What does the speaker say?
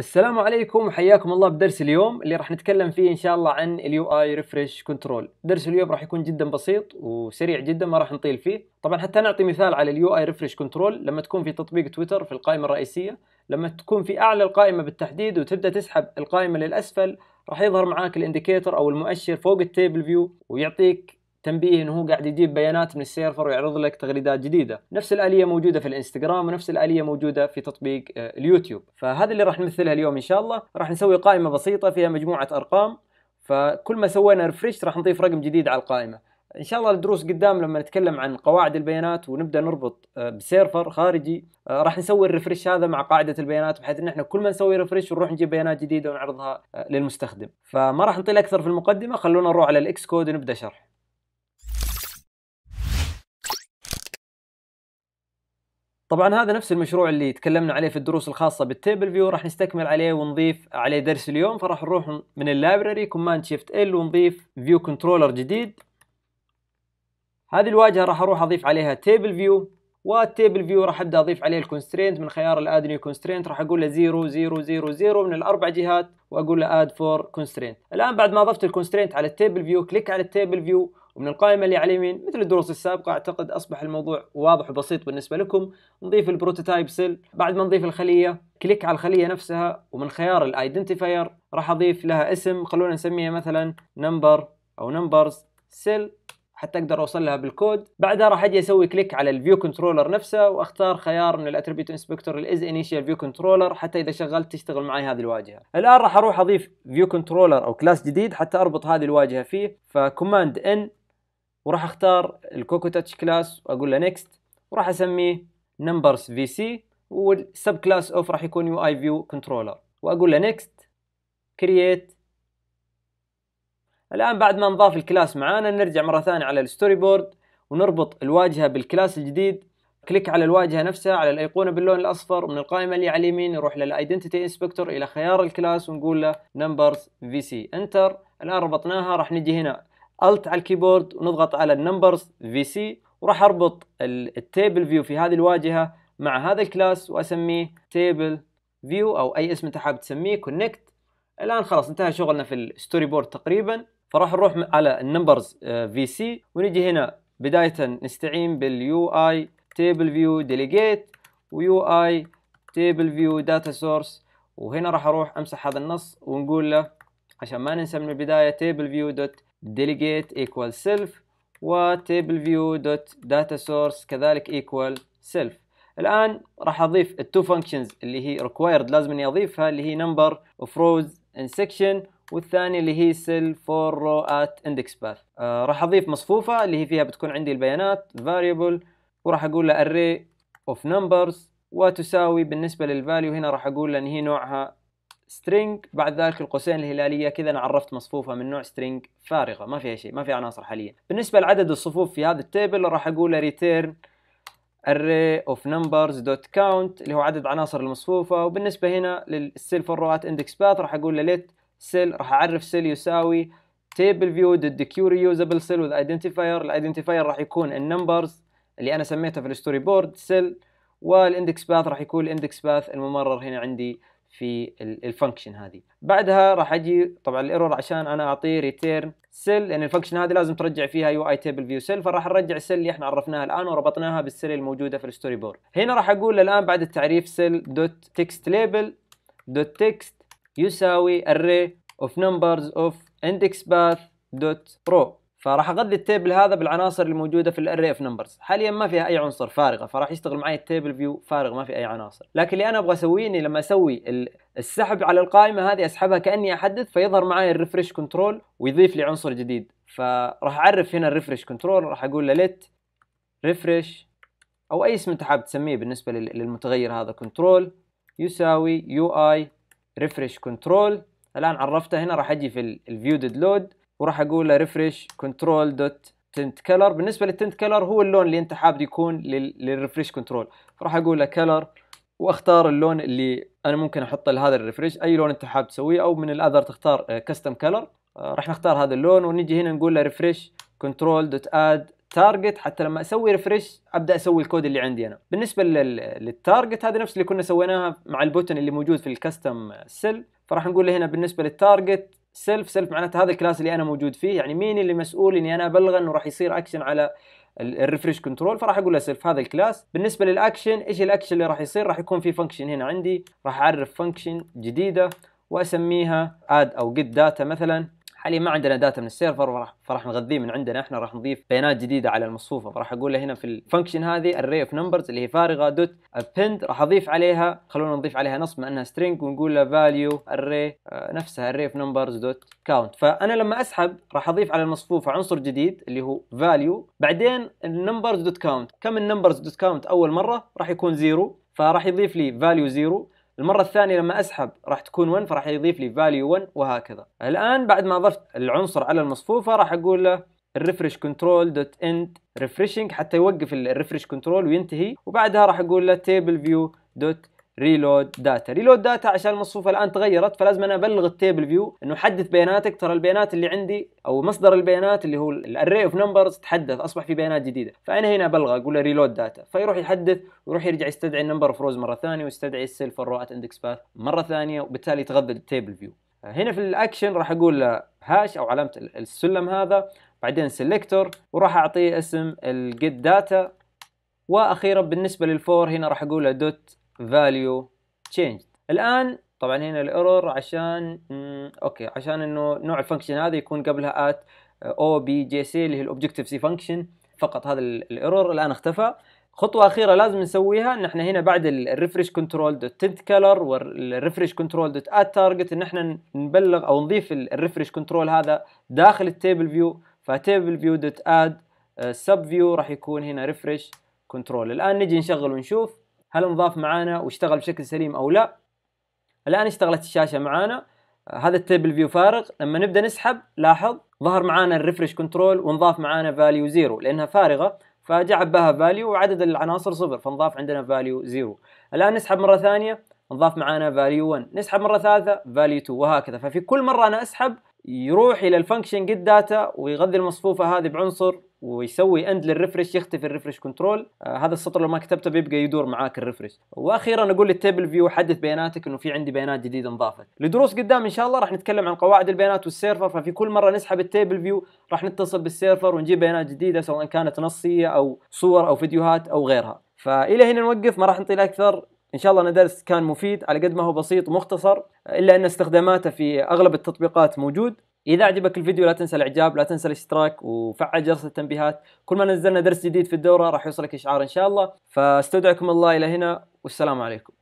السلام عليكم وحياكم الله بدرس اليوم اللي راح نتكلم فيه ان شاء الله عن اليو اي ريفرش كنترول درس اليوم راح يكون جدا بسيط وسريع جدا ما راح نطيل فيه طبعا حتى نعطي مثال على اليو اي ريفرش كنترول لما تكون في تطبيق تويتر في القائمه الرئيسيه لما تكون في اعلى القائمه بالتحديد وتبدا تسحب القائمه للاسفل راح يظهر معاك الانديكيتر او المؤشر فوق التيبل فيو ويعطيك تنبيه انه هو قاعد يجيب بيانات من السيرفر ويعرض لك تغريدات جديده نفس الاليه موجوده في الانستغرام ونفس الاليه موجوده في تطبيق آه، اليوتيوب فهذا اللي راح نمثلها اليوم ان شاء الله راح نسوي قائمه بسيطه فيها مجموعه ارقام فكل ما سوينا ريفرش راح نضيف رقم جديد على القائمه ان شاء الله الدروس قدام لما نتكلم عن قواعد البيانات ونبدا نربط آه، بسيرفر خارجي آه، راح نسوي الريفرش هذا مع قاعده البيانات بحيث ان احنا كل ما نسوي ريفرش ونروح نجيب بيانات جديده ونعرضها للمستخدم فما راح نطيل اكثر في المقدمه خلونا نروح على الاكس كود ونبدا شرح طبعا هذا نفس المشروع اللي تكلمنا عليه في الدروس الخاصة بالتيبل فيو راح نستكمل عليه ونضيف عليه درس اليوم فراح نروح من اللايبرري كوماند شيفت ال ونضيف فيو كنترولر جديد هذه الواجهة راح اروح اضيف عليها تيبل فيو والتيبل فيو راح ابدا اضيف عليه الكونسترينت من خيار الاد نيو كونسترينت راح اقول له 0 0 0 0 من الاربع جهات واقول له اد فور كونسترينت الان بعد ما اضفت الكونسترينت على التيبل فيو كليك على التيبل فيو ومن القائمة اللي على اليمين مثل الدروس السابقة أعتقد أصبح الموضوع واضح وبسيط بالنسبة لكم نضيف البروتوتايب سيل بعد ما نضيف الخلية كليك على الخلية نفسها ومن خيار الايدنتيفاير راح أضيف لها اسم خلونا نسميها مثلا نمبر أو نمبرز سيل حتى اقدر اوصل لها بالكود بعدها راح اجي اسوي كليك على الفيو كنترولر نفسه واختار خيار من الاتريبيوت انسبكتور الاز انيشال فيو كنترولر حتى اذا شغلت تشتغل معي هذه الواجهه الان راح اروح اضيف فيو كنترولر او كلاس جديد حتى اربط هذه الواجهه فيه فكوماند ان وراح اختار الكوكو تاتش كلاس واقول له نيكست وراح اسميه نمبرز في سي والسب كلاس اوف راح يكون يو اي فيو كنترولر واقول له نيكست كرييت الان بعد ما نضاف الكلاس معانا نرجع مره ثانيه على الستوري بورد ونربط الواجهه بالكلاس الجديد كليك على الواجهه نفسها على الايقونه باللون الاصفر من القائمه اللي على اليمين نروح للايدنتيتي انسبكتور الى خيار الكلاس ونقول له نمبرز في سي انتر الان ربطناها راح نجي هنا الت على الكيبورد ونضغط على النمبرز في سي وراح اربط التيبل فيو في هذه الواجهه مع هذا الكلاس واسميه تيبل فيو او اي اسم انت حابب تسميه كونكت الان خلاص انتهى شغلنا في الستوري بورد تقريبا فراح نروح على النمبرز في سي ونجي هنا بدايه نستعين باليو اي تيبل فيو ديليجيت ويو اي تيبل فيو داتا سورس وهنا راح اروح امسح هذا النص ونقول له عشان ما ننسى من البدايه تيبل فيو دوت delegate equal self table view dot data source كذلك equal self الآن راح أضيف التو functions اللي هي required لازم أني أضيفها اللي هي number of rows in section والثانية اللي هي cell for row at index path آه راح أضيف مصفوفة اللي هي فيها بتكون عندي البيانات variable وراح أقول له array of numbers وتساوي بالنسبة للفاليو هنا راح أقول له أن هي نوعها string بعد ذلك القوسين الهلاليه كذا انا عرفت مصفوفه من نوع string فارغه ما فيها شيء ما في عناصر حاليا بالنسبه لعدد الصفوف في هذا التيبل راح اقول return array of numbers dot count اللي هو عدد عناصر المصفوفه وبالنسبه هنا للسيل فور روات index path راح اقول له let سيل راح اعرف سيل يساوي table view dot the reusable cell with identifier الايدنتيفاير راح يكون النمبرز اللي انا سميتها في الستوري بورد سيل والاندكس باث راح يكون الاندكس باث الممرر هنا عندي في الفانكشن هذه بعدها راح اجي طبعا الايرور عشان انا اعطيه ريتيرن سيل لان الفانكشن هذه لازم ترجع فيها يو اي تيبل فيو سيل فراح نرجع السيل اللي احنا عرفناها الان وربطناها بالسيل الموجوده في الستوري بورد هنا راح اقول الان بعد التعريف سيل دوت تكست ليبل دوت تكست يساوي اري of numbers of index باث دوت رو فراح اغذي التيبل هذا بالعناصر الموجوده في الاري اوف نمبرز حاليا ما فيها اي عنصر فارغه فراح يشتغل معي التيبل فيو فارغ ما في اي عناصر لكن اللي انا ابغى اسويه اني لما اسوي السحب على القائمه هذه اسحبها كاني احدث فيظهر معي الريفرش كنترول ويضيف لي عنصر جديد فراح اعرف هنا الريفرش كنترول راح اقول له ليت ريفرش او اي اسم انت حاب تسميه بالنسبه للمتغير هذا كنترول يساوي يو اي ريفرش كنترول الان عرفته هنا راح اجي في الفيو ديد لود وراح اقول له ريفرش كنترول دوت تنت كلر بالنسبه للتنت كلر هو اللون اللي انت حابب يكون للريفرش كنترول فراح اقول له كلر واختار اللون اللي انا ممكن احط لهذا الريفرش اي لون انت حابب تسويه او من الاذر تختار كاستم آه، كلر آه، راح نختار هذا اللون ونجي هنا نقول له ريفرش كنترول دوت اد تارجت حتى لما اسوي ريفرش ابدا اسوي الكود اللي عندي انا بالنسبه للتارجت هذه نفس اللي كنا سويناها مع البوتن اللي موجود في الكاستم سيل فراح نقول له هنا بالنسبه للتارجت سيلف سيلف معناته هذا الكلاس اللي انا موجود فيه يعني مين اللي مسؤول اني انا ابلغه انه راح يصير اكشن على الريفرش كنترول فراح اقول له سيلف هذا الكلاس بالنسبه للاكشن ايش الاكشن اللي راح يصير راح يكون في فانكشن هنا عندي راح اعرف فانكشن جديده واسميها اد او جيت داتا مثلا حاليا ما عندنا داتا من السيرفر فراح نغذيه من عندنا احنا راح نضيف بيانات جديده على المصفوفه فراح اقول له هنا في الفانكشن هذه array of numbers اللي هي فارغه دوت append راح اضيف عليها خلونا نضيف عليها نص بما انها string ونقول له value array آه، نفسها array of numbers دوت count فانا لما اسحب راح اضيف على المصفوفه عنصر جديد اللي هو value بعدين numbers دوت count كم النمبرز دوت count اول مره راح يكون زيرو فراح يضيف لي value زيرو المره الثانيه لما اسحب راح تكون 1 فراح يضيف لي فاليو 1 وهكذا الان بعد ما اضفت العنصر على المصفوفه راح اقول له الريفرش كنترول دوت اند ريفرشنج حتى يوقف الريفرش كنترول وينتهي وبعدها راح اقول له تيبل فيو دوت ريلود داتا ريلود داتا عشان المصفوفه الان تغيرت فلازم انا ابلغ التيبل فيو انه حدث بياناتك ترى البيانات اللي عندي او مصدر البيانات اللي هو الاري اوف نمبرز تحدث اصبح في بيانات جديده فانا هنا ابلغ اقول له ريلود داتا فيروح يحدث ويروح يرجع يستدعي النمبر فروز مره ثانيه ويستدعي السيل فروات اندكس باث مره ثانيه وبالتالي يتغذى التيبل فيو هنا في الاكشن راح اقول له هاش او علامه السلم هذا بعدين سيلكتور وراح اعطيه اسم الجيت داتا واخيرا بالنسبه للفور هنا راح اقول له دوت value changed الان طبعا هنا الايرور عشان اوكي عشان انه نوع الفانكشن هذا يكون قبلها ات او بي جي سي اللي هي الاوبجكتيف سي فانكشن فقط هذا الايرور الان اختفى خطوه اخيره لازم نسويها ان احنا هنا بعد الريفرش كنترول دوت تنت كلر والريفرش كنترول دوت ات تارجت ان احنا نبلغ او نضيف الريفرش كنترول هذا داخل التيبل فيو فتيبل فيو دوت اد سب فيو راح يكون هنا ريفرش كنترول الان نجي نشغل ونشوف هل انضاف معانا واشتغل بشكل سليم او لا الان اشتغلت الشاشه معانا هذا التيبل فيو فارغ لما نبدا نسحب لاحظ ظهر معانا الريفرش كنترول وانضاف معانا فاليو زيرو لانها فارغه فجاء عباها فاليو وعدد العناصر صفر فانضاف عندنا فاليو زيرو الان نسحب مره ثانيه انضاف معانا فاليو 1 نسحب مره ثالثه فاليو 2 وهكذا ففي كل مره انا اسحب يروح الى الفانكشن جيت داتا ويغذي المصفوفه هذه بعنصر ويسوي اند للريفرش يختفي الريفرش كنترول آه هذا السطر لو ما كتبته بيبقى يدور معاك الريفرش واخيرا اقول للتيبل فيو حدث بياناتك انه في عندي بيانات جديده انضافت لدروس قدام ان شاء الله راح نتكلم عن قواعد البيانات والسيرفر ففي كل مره نسحب التيبل فيو راح نتصل بالسيرفر ونجيب بيانات جديده سواء كانت نصيه او صور او فيديوهات او غيرها فالى هنا نوقف ما راح نطيل اكثر ان شاء الله ندرس كان مفيد على قد ما هو بسيط ومختصر الا ان استخداماته في اغلب التطبيقات موجود اذا عجبك الفيديو لا تنسى الاعجاب لا تنسى الاشتراك وفعل جرس التنبيهات كل ما نزلنا درس جديد في الدوره راح يوصلك اشعار ان شاء الله فاستودعكم الله الى هنا والسلام عليكم